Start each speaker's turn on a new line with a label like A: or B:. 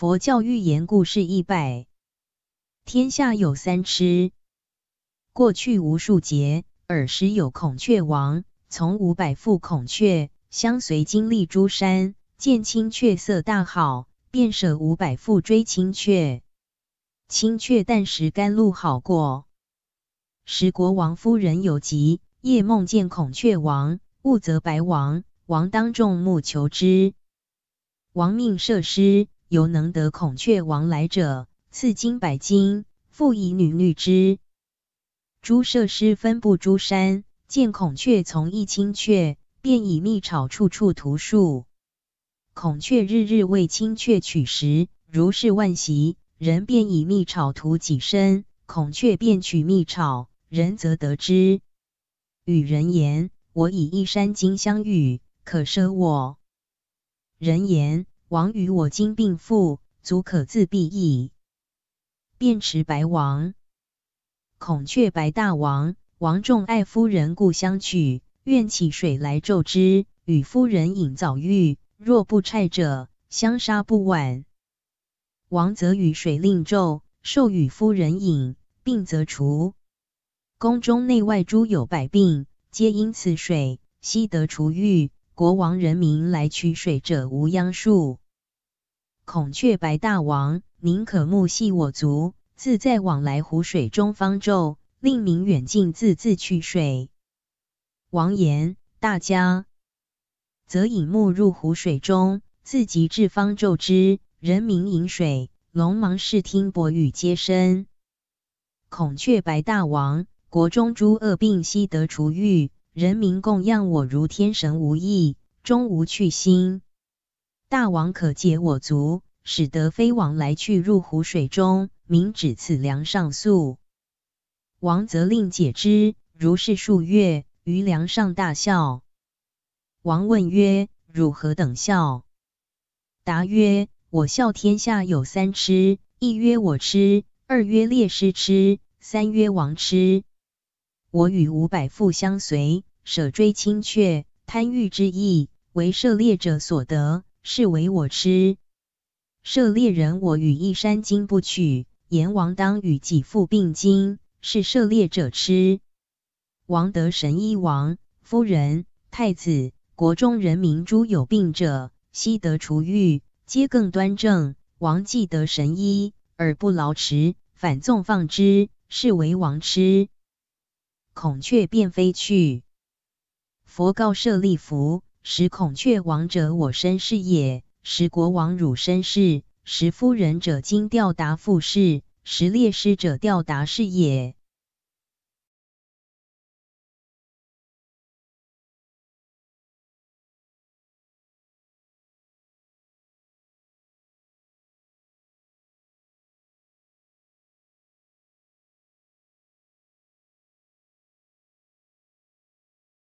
A: 佛教寓言故事一百。天下有三痴，过去无数劫，尔时有孔雀王，从五百父孔雀相随经历诸山，见青雀色大好，便舍五百副追青雀。青雀但食甘露，好过。时国王夫人有疾，夜梦见孔雀王，误则白王，王当众目求之，王命设施。犹能得孔雀王来者，赐金百金，复以女女之。诸设师分布诸山，见孔雀从一青雀，便以蜜草处处涂树。孔雀日日为青雀取食，如是万习，人便以蜜草涂己身，孔雀便取蜜草，人则得之。与人言：“我以一山金相与，可舍我？”人言。王与我今并复，足可自毙矣。便持白王、孔雀白大王，王仲爱夫人故相取，愿起水来咒之，与夫人饮早浴。若不差者，相杀不晚。王则与水令咒，受与夫人饮，病则除。宫中内外诸有百病，皆因此水，悉得除愈。国王人民来取水者无央数，孔雀白大王宁可木系我族，自在往来湖水中方咒，令民远近自自取水。王言大家，则引木入湖水中，自即至方咒之，人民饮水，龙芒视听，博雨皆深。孔雀白大王国中诸恶病悉得除愈。人民供养我如天神无异，终无去心。大王可解我足，使得飞王来去入湖水中。明指此梁上宿，王则令解之。如是数月，于梁上大笑。王问曰：汝何等笑？答曰：我笑天下有三痴：一曰我痴，二曰猎师痴，三曰王痴。我与五百妇相随。舍追青雀贪欲之意，为涉猎者所得，是为我吃。涉猎人，我与一山精不取，阎王当与己父并经，是涉猎者吃。王得神医王夫人、太子、国中人民诸有病者，悉得除愈，皆更端正。王既得神医而不劳持，反纵放之，是为王吃。孔雀便飞去。佛告舍利弗：十孔雀王者，我身是也；十国王汝身是；十夫人者，今吊达复是；十烈士者，吊达是也。